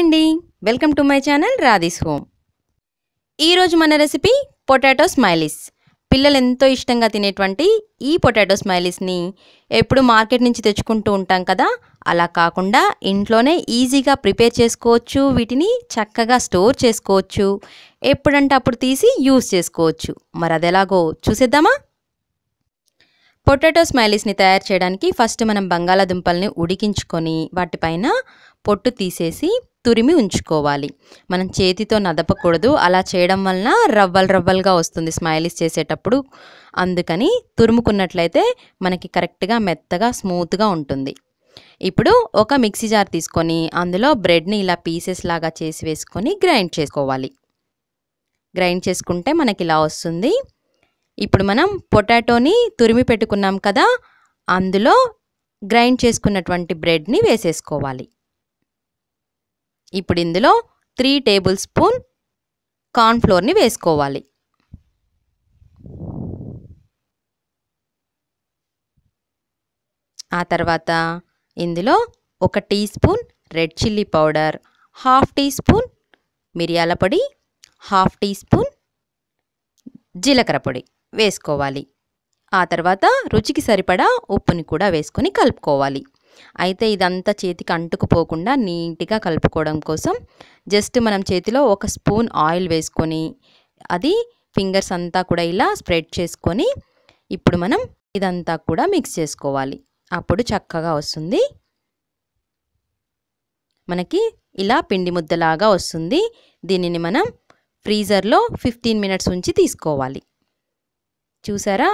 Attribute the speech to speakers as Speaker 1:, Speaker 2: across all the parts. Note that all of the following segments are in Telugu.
Speaker 1: అండి welcome to my channel Radhi's home ఈరోజు మన రెసిపీ పొటాటో స్మైలీస్ పిల్లలు ఎంతో ఇష్టంగా తినేటువంటి ఈ పొటాటో స్మైలీస్ని ఎప్పుడు మార్కెట్ నుంచి తెచ్చుకుంటూ ఉంటాం కదా అలా కాకుండా ఇంట్లోనే ఈజీగా ప్రిపేర్ చేసుకోవచ్చు వీటిని చక్కగా స్టోర్ చేసుకోవచ్చు ఎప్పుడంటే అప్పుడు తీసి యూస్ చేసుకోవచ్చు మరి అది ఎలాగో చూసేద్దామా పొటాటో స్మైలీస్ని తయారు చేయడానికి ఫస్ట్ మనం బంగాళాదుంపల్ని ఉడికించుకొని వాటిపైన పొట్టు తీసేసి తురిమి ఉంచుకోవాలి మనం చేతితో నదపకూడదు అలా చేయడం వలన రవ్వలు రవ్వలుగా వస్తుంది స్మైలీస్ చేసేటప్పుడు అందుకని తురుముకున్నట్లయితే మనకి కరెక్ట్గా మెత్తగా స్మూత్గా ఉంటుంది ఇప్పుడు ఒక మిక్సీ జార్ తీసుకొని అందులో బ్రెడ్ని ఇలా పీసెస్ లాగా చేసి వేసుకొని గ్రైండ్ చేసుకోవాలి గ్రైండ్ చేసుకుంటే మనకి ఇలా వస్తుంది ఇప్పుడు మనం పొటాటోని తురిమి పెట్టుకున్నాం కదా అందులో గ్రైండ్ చేసుకున్నటువంటి బ్రెడ్ని వేసేసుకోవాలి ఇప్పుడు ఇందులో త్రీ టేబుల్ స్పూన్ కార్న్ఫ్లోర్ని వేసుకోవాలి ఆ తర్వాత ఇందులో ఒక teaspoon red chilli powder half teaspoon మిరియాల పొడి హాఫ్ టీ స్పూన్ జీలకర్ర పొడి వేసుకోవాలి ఆ తర్వాత రుచికి సరిపడా ఉప్పుని కూడా వేసుకొని కలుపుకోవాలి అయితే ఇదంతా చేతికి అంటుకుపోకుండా నీట్గా కలుపుకోవడం కోసం జస్ట్ మనం చేతిలో ఒక స్పూన్ ఆయిల్ వేసుకొని అది ఫింగర్స్ అంతా కూడా ఇలా స్ప్రెడ్ చేసుకొని ఇప్పుడు మనం ఇదంతా కూడా మిక్స్ చేసుకోవాలి అప్పుడు చక్కగా వస్తుంది మనకి ఇలా పిండి ముద్దలాగా వస్తుంది దీనిని మనం ఫ్రీజర్లో ఫిఫ్టీన్ మినిట్స్ ఉంచి తీసుకోవాలి చూసారా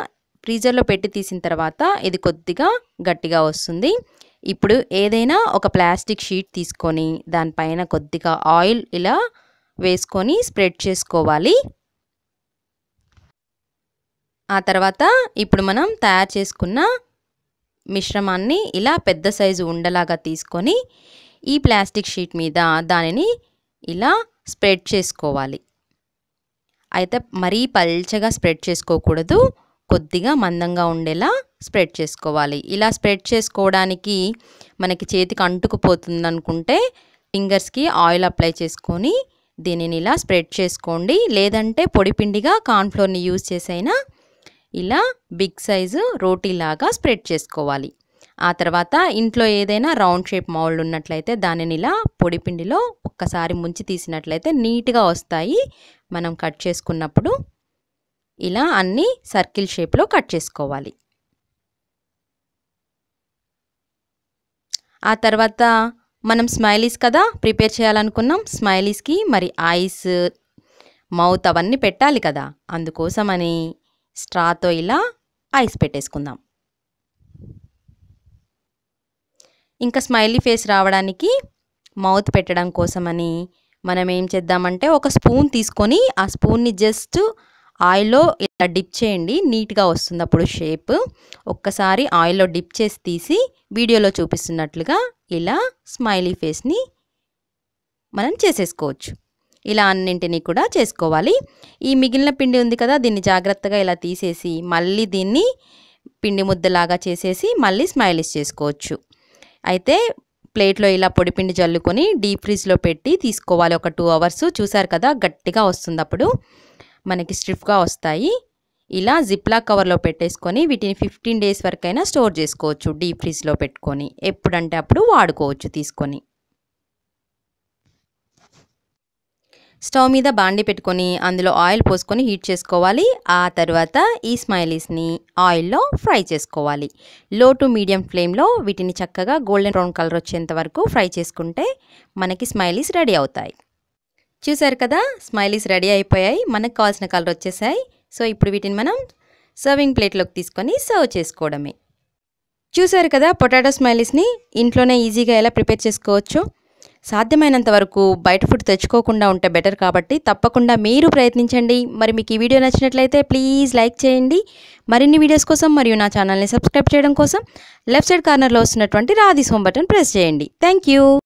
Speaker 1: ఫ్రీజర్లో పెట్టి తీసిన తర్వాత ఇది కొద్దిగా గట్టిగా వస్తుంది ఇప్పుడు ఏదైనా ఒక ప్లాస్టిక్ షీట్ తీసుకొని దానిపైన కొద్దిగా ఆయిల్ ఇలా వేసుకొని స్ప్రెడ్ చేసుకోవాలి ఆ తర్వాత ఇప్పుడు మనం తయారు చేసుకున్న మిశ్రమాన్ని ఇలా పెద్ద సైజు ఉండలాగా తీసుకొని ఈ ప్లాస్టిక్ షీట్ మీద దానిని ఇలా స్ప్రెడ్ చేసుకోవాలి అయితే మరీ పల్చగా స్ప్రెడ్ చేసుకోకూడదు కొద్దిగా మందంగా ఉండేలా స్ప్రెడ్ చేసుకోవాలి ఇలా స్ప్రెడ్ చేసుకోవడానికి మనకి చేతికి అంటుకుపోతుంది అనుకుంటే ఫింగర్స్కి ఆయిల్ అప్లై చేసుకొని దీనిని ఇలా స్ప్రెడ్ చేసుకోండి లేదంటే పొడిపిండిగా కార్న్ఫ్లోర్ని యూజ్ చేసైనా ఇలా బిగ్ సైజు రోటీలాగా స్ప్రెడ్ చేసుకోవాలి ఆ తర్వాత ఇంట్లో ఏదైనా రౌండ్ షేప్ మౌల్డ్ ఉన్నట్లయితే దానిని ఇలా పొడిపిండిలో ఒక్కసారి ముంచి తీసినట్లయితే నీట్గా వస్తాయి మనం కట్ చేసుకున్నప్పుడు ఇలా అన్ని సర్కిల్ షేప్లో కట్ చేసుకోవాలి ఆ తర్వాత మనం స్మైలీస్ కదా ప్రిపేర్ చేయాలనుకున్నాం స్మైలీస్కి మరి ఐస్ మౌత్ అవన్నీ పెట్టాలి కదా అందుకోసమని స్ట్రాతో ఇలా ఐస్ పెట్టేసుకుందాం ఇంకా స్మైలీ ఫేస్ రావడానికి మౌత్ పెట్టడం కోసమని మనం ఏం చేద్దామంటే ఒక స్పూన్ తీసుకొని ఆ స్పూన్ని జస్ట్ ఆయిల్లో ఇలా డిప్ చేయండి నీట్గా వస్తుంది అప్పుడు షేప్ ఒక్కసారి ఆయిల్లో డిప్ చేసి తీసి వీడియోలో చూపిస్తున్నట్లుగా ఇలా స్మైలీ ఫేస్ని మనం చేసేసుకోవచ్చు ఇలా అన్నింటినీ కూడా చేసుకోవాలి ఈ మిగిలిన పిండి ఉంది కదా దీన్ని జాగ్రత్తగా ఇలా తీసేసి మళ్ళీ దీన్ని పిండి ముద్దలాగా చేసేసి మళ్ళీ స్మైలీస్ చేసుకోవచ్చు అయితే ప్లేట్లో ఇలా పొడిపిండి జల్లుకొని డీప్ ఫ్రిడ్జ్లో పెట్టి తీసుకోవాలి ఒక టూ అవర్స్ చూసారు కదా గట్టిగా వస్తుంది అప్పుడు మనకి స్ట్రిఫ్గా వస్తాయి ఇలా జిప్లా కవర్లో పెట్టేసుకొని వీటిని ఫిఫ్టీన్ డేస్ వరకైనా స్టోర్ చేసుకోవచ్చు డీప్ ఫ్రిడ్జ్లో పెట్టుకొని ఎప్పుడంటే అప్పుడు వాడుకోవచ్చు తీసుకొని స్టవ్ మీద బాండి పెట్టుకొని అందులో ఆయిల్ పోసుకొని హీట్ చేసుకోవాలి ఆ తర్వాత ఈ స్మైలీస్ని ఆయిల్లో ఫ్రై చేసుకోవాలి లో టు మీడియం ఫ్లేమ్లో వీటిని చక్కగా గోల్డెన్ బ్రౌన్ కలర్ వచ్చేంత వరకు ఫ్రై చేసుకుంటే మనకి స్మైలీస్ రెడీ అవుతాయి చూసారు కదా స్మైలీస్ రెడీ అయిపోయాయి మనకు కావాల్సిన కలర్ వచ్చేసాయి సో ఇప్పుడు వీటిని మనం సర్వింగ్ ప్లేట్లోకి తీసుకొని సర్వ్ చేసుకోవడమే చూసారు కదా పొటాటో స్మైలీస్ని ఇంట్లోనే ఈజీగా ఎలా ప్రిపేర్ చేసుకోవచ్చు సాధ్యమైనంత వరకు బయట ఫుడ్ తెచ్చుకోకుండా ఉంటే బెటర్ కాబట్టి తప్పకుండా మీరు ప్రయత్నించండి మరి మీకు ఈ వీడియో నచ్చినట్లయితే ప్లీజ్ లైక్ చేయండి మరిన్ని వీడియోస్ కోసం మరియు నా ఛానల్ని సబ్స్క్రైబ్ చేయడం కోసం లెఫ్ట్ సైడ్ కార్నర్లో వస్తున్నటువంటి రాధి సోమ్ బటన్ ప్రెస్ చేయండి థ్యాంక్